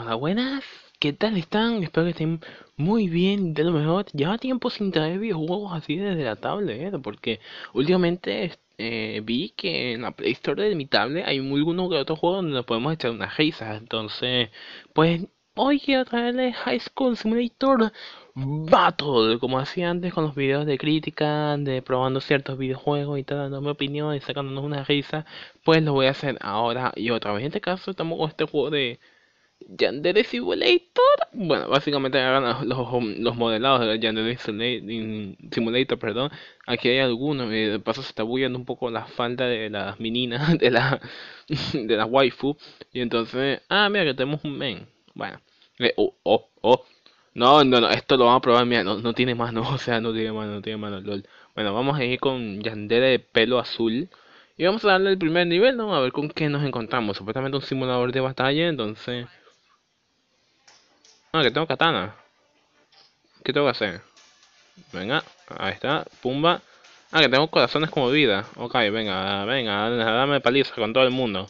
Hola, buenas, ¿qué tal están? Espero que estén muy bien, de lo mejor. Lleva tiempo sin traer videojuegos así desde la tablet, ¿eh? porque últimamente eh, vi que en la Play Store de mi tablet hay muy buenos que otro juego donde nos podemos echar una risa Entonces, pues hoy quiero traerles High School Simulator Battle, como hacía antes con los videos de crítica, de probando ciertos videojuegos y tal, dando mi opinión y sacándonos una risa. Pues lo voy a hacer ahora y otra vez. En este caso, estamos con este juego de. Yandere Simulator. Bueno, básicamente hagan los, los modelados de Yandere Simulator, perdón. Aquí hay algunos. y eh, de paso se está bullando un poco la falda de las meninas, de la de las waifu. Y entonces, ah, mira que tenemos un men. Bueno, eh, oh, oh, oh. No, no, no, esto lo vamos a probar. Mira, no, no tiene mano, o sea, no tiene mano, no tiene mano, lol. Bueno, vamos a ir con Yandere de pelo azul. Y vamos a darle el primer nivel, ¿no? A ver con qué nos encontramos. Supuestamente un simulador de batalla, entonces... Ah, que tengo katana. ¿Qué tengo que hacer? Venga, ahí está, pumba. Ah, que tengo corazones como vida. Ok, venga, venga, dame paliza con todo el mundo.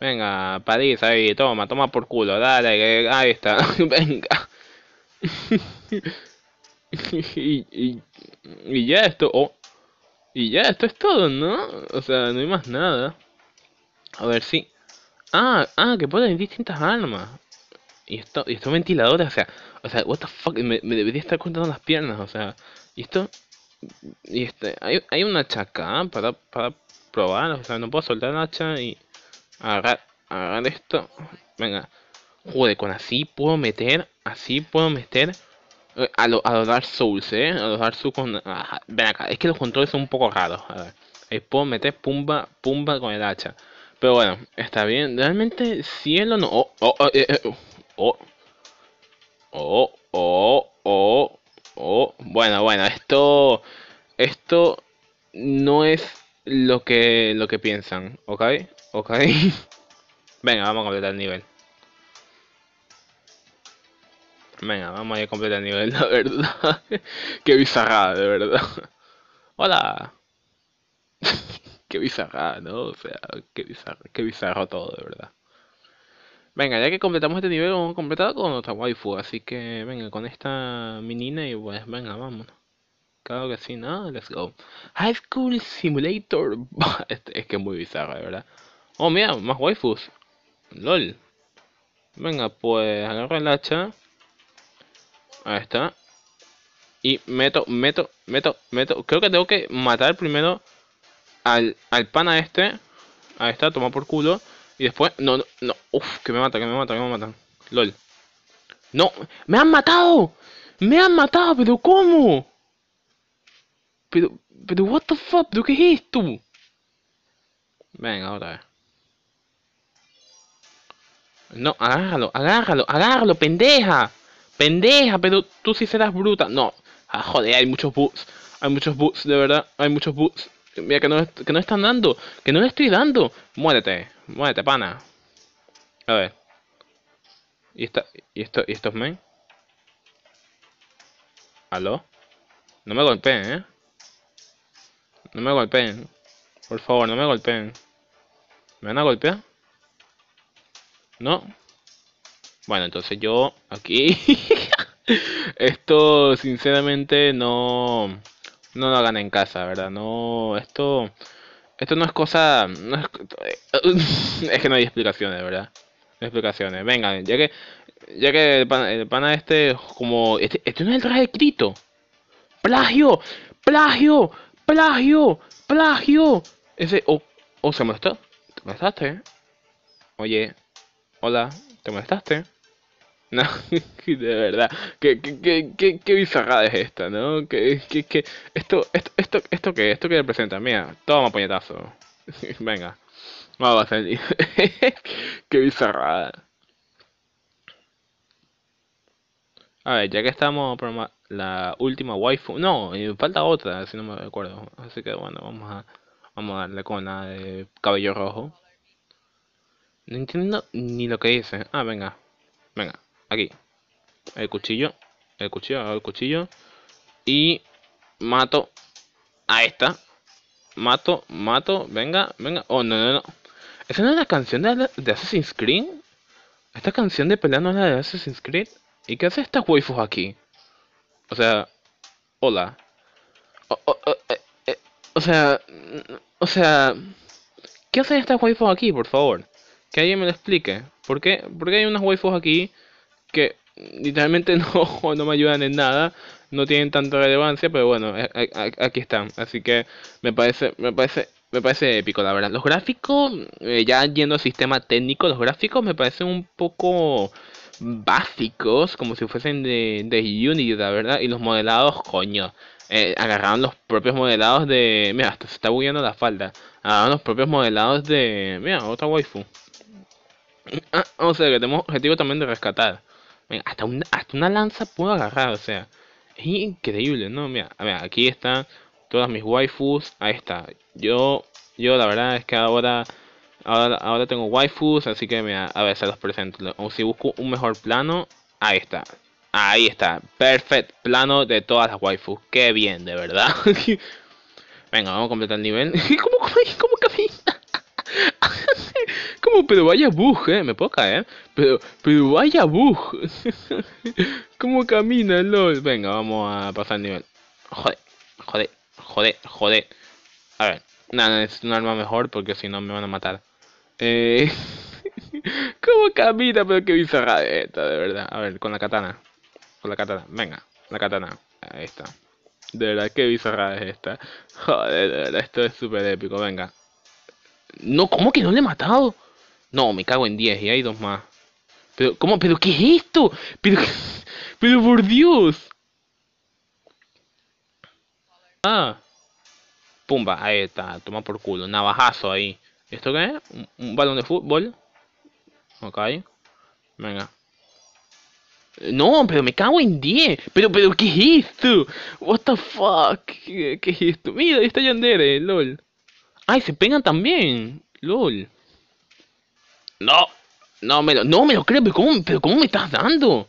Venga, paliza ahí, toma, toma por culo, dale, ahí está, venga. y, ya esto, oh. Y ya, esto es todo, ¿no? O sea, no hay más nada. A ver si... Ah, ah, que pueden distintas armas y esto, y estos ventiladores, o sea, o sea, what the fuck, me, debería estar contando las piernas, o sea, y esto, y este, hay, hay una acá ¿ah? para, probar, o sea, no puedo soltar la hacha y agarrar, agarrar esto, venga, joder, con así puedo meter, así puedo meter eh, a, lo, a los Dark Souls, eh, a los Dark Souls con, acá, es que los controles son un poco raros, a ver, ahí eh, puedo meter pumba, pumba con el hacha. Pero bueno, está bien. Realmente cielo no. Oh, oh, oh, eh, Oh. Oh, oh, oh, oh. Bueno, bueno, esto. Esto no es lo que, lo que piensan, ¿ok? ¿Ok? Venga, vamos a completar el nivel. Venga, vamos a completar el nivel, la verdad. Qué bizarrada, de verdad. ¡Hola! qué bizarrada, ¿no? O sea, qué bizarro, qué bizarro todo, de verdad. Venga, ya que completamos este nivel, vamos a completar con otra waifu. Así que, venga, con esta Minina y pues, venga, vámonos. Claro que sí, ¿no? Let's go. High School Simulator. Este, es que es muy bizarra, de verdad. Oh, mira, más waifus. LOL. Venga, pues agarro el hacha. Ahí está. Y meto, meto, meto, meto. Creo que tengo que matar primero al, al pana este. Ahí está, toma por culo. Y después, no, no, no. Uf, que me mata, que me mata, que me matan. LOL. No, me han matado. Me han matado, pero ¿cómo? Pero, pero, what the fuck, pero ¿qué es esto? Venga, otra vez. No, agárralo, agárralo, agárralo, pendeja. Pendeja, pero tú sí serás bruta. No, ah, joder, hay muchos bots, Hay muchos bots, de verdad. Hay muchos bots Mira, que no, están dando. Que no le estoy dando. Muérete. Muérete, pana. A ver. ¿Y, y, esto, y estos men? ¿Aló? No me golpeen, ¿eh? No me golpeen. Por favor, no me golpeen. ¿Me van a golpear? ¿No? Bueno, entonces yo aquí... Esto sinceramente no no lo hagan en casa, ¿verdad? No, esto, esto no es cosa, es, que no hay explicaciones, ¿verdad? No hay explicaciones. Vengan, ya que, ya que el pana, el pana este, como, este, este no es el traje escrito. Plagio, plagio, plagio, plagio. Ese, oh, oh, se molestó. ¿Te molestaste? Oye, hola, ¿te molestaste? No, de verdad. Qué, qué, qué, bizarrada es esta, ¿no? Que, que, esto, esto, esto, esto que, esto que representa, mira, toma puñetazo. Venga. vamos a hacer... qué bizarrada. A ver, ya que estamos por la última waifu. No, falta otra, si no me acuerdo. Así que bueno, vamos a, vamos a darle con la de cabello rojo. No entiendo ni lo que dice. Ah, venga. Venga. Aquí. El cuchillo. El cuchillo, el cuchillo. Y mato a esta. Mato, mato, venga, venga. Oh, no, no, no. ¿Esa no es la canción de, Assassin's Creed? ¿Esta canción de pelea no es la de Assassin's Creed? ¿Y qué hace estas waifus aquí? O sea, hola. O, o, o, eh, eh, o sea, mm, o sea, ¿qué hacen estas waifus aquí, por favor? Que alguien me lo explique. ¿Por qué, ¿Por qué hay unas waifus aquí que literalmente no, no me ayudan en nada, no tienen tanta relevancia, pero bueno, aquí están. Así que me parece, me parece, me parece épico, la verdad. Los gráficos, eh, ya yendo al sistema técnico, los gráficos me parecen un poco básicos, como si fuesen de, de Unity, la verdad. Y los modelados, coño. Eh, agarraron los propios modelados de. Mira, hasta se está bugueando la falda. Agarraron los propios modelados de. Mira, otra waifu. Ah, o sea, que tenemos objetivo también de rescatar hasta, hasta una lanza puedo agarrar, o sea, es increíble, ¿no? Mira, a ver, aquí están todas mis waifus, ahí está. Yo, yo la verdad es que ahora, ahora, ahora tengo waifus, así que mira, a ver, se los presento. O si busco un mejor plano, ahí está. Ahí está, perfect plano de todas las waifus. Qué bien, de verdad. Venga, vamos a completar el nivel. ¿Cómo, cómo, cómo pero vaya bug, eh. Me poca caer. Pero, pero vaya bug. ¿Cómo camina, el LOL? Venga, vamos a pasar el nivel. Joder, joder, joder, joder. A ver. Nada, es un arma mejor porque si no me van a matar. Eh... ¿Cómo camina? Pero qué bizarra esta, de verdad. A ver, con la katana. Con la katana. Venga, la katana. Ahí está. De verdad, qué bizarra es esta. Joder, de verdad, esto es súper épico. Venga. No, ¿cómo que no le he matado? No, me cago en 10 y hay dos más. Pero, ¿cómo? ¿Pero qué es esto? Pero, pero por Dios. Ah. Pumba, ahí está, toma por culo. Navajazo ahí. ¿Esto qué es? ¿Un, balón de fútbol? Ok. Venga. No, pero me cago en 10. Pero, pero, ¿qué es esto? What the fuck? ¿Qué, qué es esto? Mira, ahí está Yandere, lol. Ay, se pegan también. Lol. No, no me lo, no me lo creo, pero ¿cómo, pero me estás dando?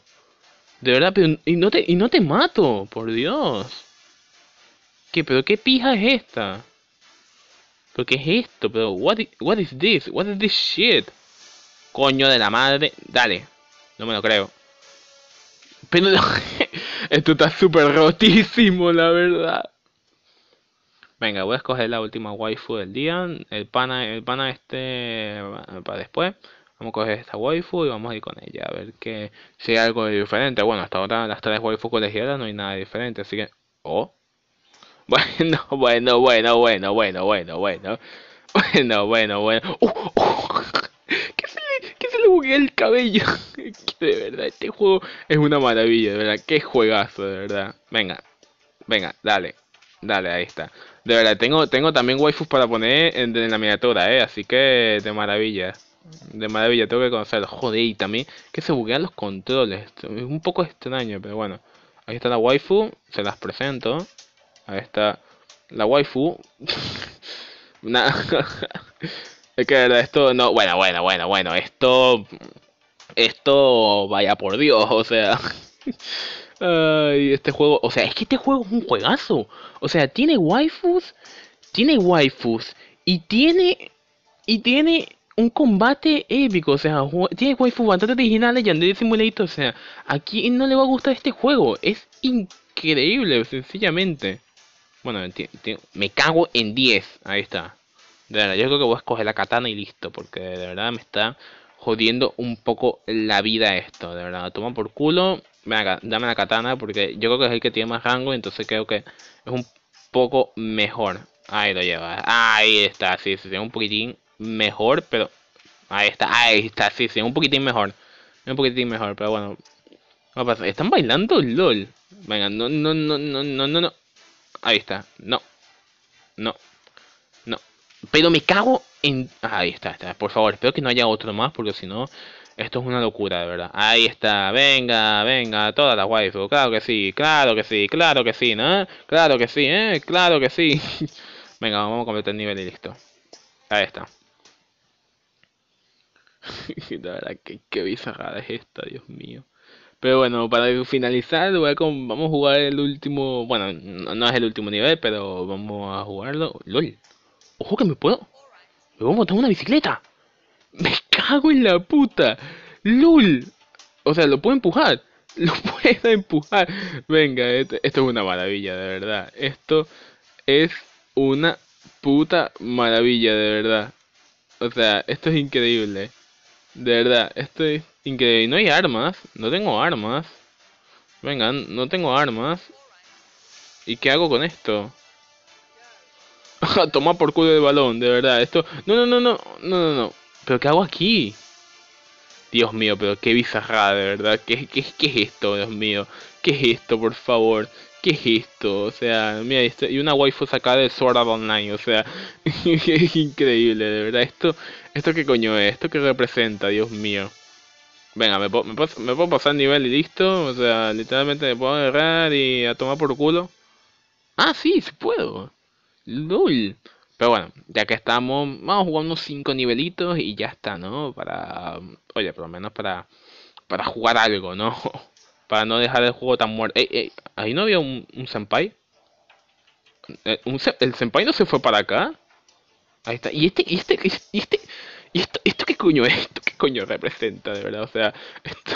De verdad, pero y no te, y no te mato, por Dios. ¿Qué, pero qué pija es esta? ¿Pero qué es esto? Pero what is, what is this? What is this shit? Coño de la madre, dale. No me lo creo. Pero esto está súper rotísimo, la verdad. Venga, voy a escoger la última waifu del día. El pana, el pana este eh, para después. Vamos a coger esta waifu y vamos a ir con ella. A ver que si hay algo diferente. Bueno, hasta ahora las tres waifu colegiadas no hay nada diferente. Así que... Oh. Bueno, bueno, bueno, bueno, bueno, bueno, bueno. Bueno, bueno, bueno. Uh, ¡Uh! ¿Qué se le, qué se le el cabello? de verdad, este juego es una maravilla, de verdad. Qué juegazo, de verdad. Venga, venga, dale. Dale, ahí está. De verdad, tengo, tengo también waifus para poner en, la miniatura, ¿eh? Así que de maravilla. De maravilla, tengo que conocerlo. Joder, también que se buguean los controles. Es un poco extraño, pero bueno. Ahí está la waifu, se las presento. Ahí está la waifu. es que esto no. Bueno, bueno, bueno, bueno. Esto. Esto. Vaya por Dios, o sea. Ay, este juego, o sea, es que este juego es un juegazo. O sea, tiene waifus, tiene waifus y tiene y tiene un combate épico, o sea, tiene waifus bastante originales y Android Simulator, o sea, a quién no le va a gustar este juego, es increíble, sencillamente. Bueno, me cago en 10, ahí está. De verdad, yo creo que voy a escoger la katana y listo, porque de verdad me está jodiendo un poco la vida esto, de verdad, toma por culo. Venga, dame la katana porque yo creo que es el que tiene más rango, entonces creo que es un poco mejor. Ahí lo lleva. Ahí está, sí, sí, sí, un poquitín mejor, pero... Ahí está, ahí está, sí, sí, un poquitín mejor. Un poquitín mejor, pero bueno. Están bailando LOL. Venga, no, no, no, no, no, no, no. Ahí está, no. No. No. Pero me cago en... Ahí está, está. Por favor, espero que no haya otro más porque si no... Esto es una locura, de verdad. Ahí está, venga, venga, todas las waifu. Claro que sí, claro que sí, claro que sí, ¿no? Claro que sí, ¿eh? Claro que sí. venga, vamos a completar el nivel y listo. Ahí está. la verdad, qué, qué bizarrada es esta, Dios mío. Pero bueno, para finalizar, voy vamos a jugar el último. Bueno, no, es el último nivel, pero vamos a jugarlo. ¡Lol! ¡Ojo que me puedo! ¡Me voy a montar una bicicleta! cago en la puta. ¡Lul! O sea, lo puedo empujar. Lo puedo empujar. Venga, esto, es una maravilla, de verdad. Esto es una puta maravilla, de verdad. O sea, esto es increíble. De verdad, esto es increíble. No hay armas. No tengo armas. Venga, no tengo armas. ¿Y qué hago con esto? Toma por culo el balón, de verdad. Esto... No, no, no, no. No, no, no. ¿Pero qué hago aquí? Dios mío, pero qué bizarrada, de verdad. ¿Qué, qué, qué es esto, Dios mío? ¿Qué es esto, por favor? ¿Qué es esto? O sea, mira, y una waifu sacada de Sword Art Online, o sea, es increíble, de verdad. ¿Esto, esto qué coño es? ¿Esto qué representa, Dios mío? Venga, me, puedo, pasar nivel y listo. O sea, literalmente me puedo agarrar y a tomar por culo. Ah, sí, sí puedo. LOL. Pero bueno, ya que estamos, vamos a jugar unos 5 nivelitos y ya está, ¿no? Para, oye, por lo menos para, para jugar algo, ¿no? Para no dejar el juego tan muerto. ¿Ahí no había un, un senpai? Eh, ¿Un ¿El senpai no se fue para acá? Ahí está. ¿Y este, y este, y este, y este, esto, esto qué coño es? ¿Esto qué coño representa, de verdad? O sea, esto...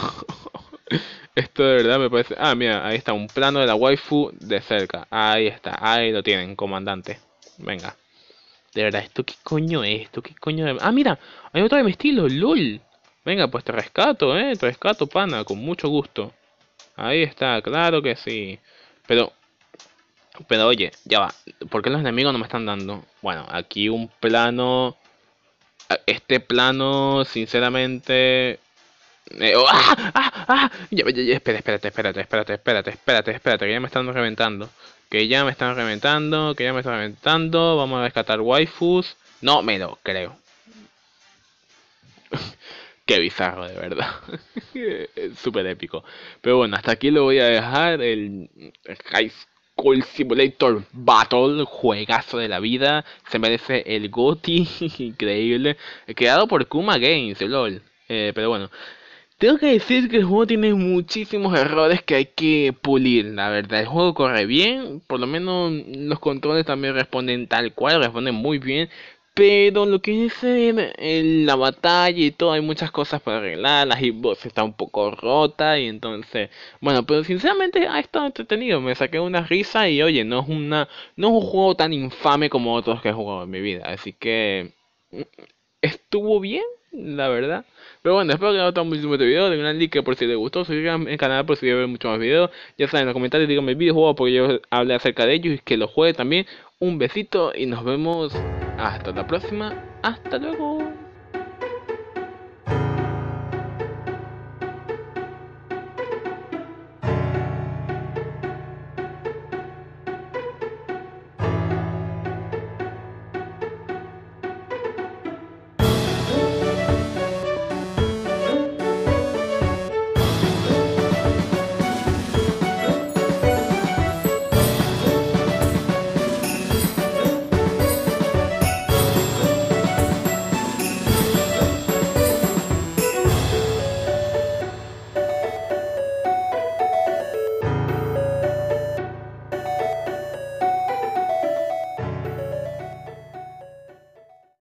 Esto de verdad me parece... Ah, mira, ahí está, un plano de la waifu de cerca. Ahí está, ahí lo tienen, comandante. Venga. De verdad, ¿esto qué coño es? ¿Esto qué coño Ah, mira, hay otro de mi estilo, LOL. Venga, pues te rescato, ¿eh? Te rescato, pana, con mucho gusto. Ahí está, claro que sí. Pero, pero oye, ya va. ¿Por qué los enemigos no me están dando? Bueno, aquí un plano... Este plano, sinceramente... Eh, oh, ¡Ah! ¡Ah! ¡Ah! espérate, espérate, espérate, espérate, espérate, espérate, que ya me están reventando. Que ya me están reventando, que ya me están reventando. Vamos a rescatar waifus. No me lo creo. Qué bizarro, de verdad. Súper épico. Pero bueno, hasta aquí lo voy a dejar. El High School Simulator Battle, juegazo de la vida. Se merece el GOTI, increíble. Creado por Kuma Games, lol. Eh, pero bueno, tengo que decir que el juego tiene muchísimos errores que hay que pulir, la verdad. El juego corre bien, por lo menos los controles también responden tal cual, responden muy bien. Pero lo que es en, la batalla y todo, hay muchas cosas para arreglar. La hitbox está un poco rota y entonces... Bueno, pero sinceramente ha estado entretenido. Me saqué una risa y oye, no es, una, no es un juego tan infame como otros que he jugado en mi vida. Así que... Mm, estuvo bien, la verdad. Pero bueno, espero que les haya gustado muchísimo este video. Denle un like por si les gustó. Suscríbanse al canal por si quieren ver muchos más videos. Ya saben, en los comentarios díganme videojuego porque yo hablé acerca de ellos y que lo juegue también. Un besito y nos vemos hasta la próxima. Hasta luego.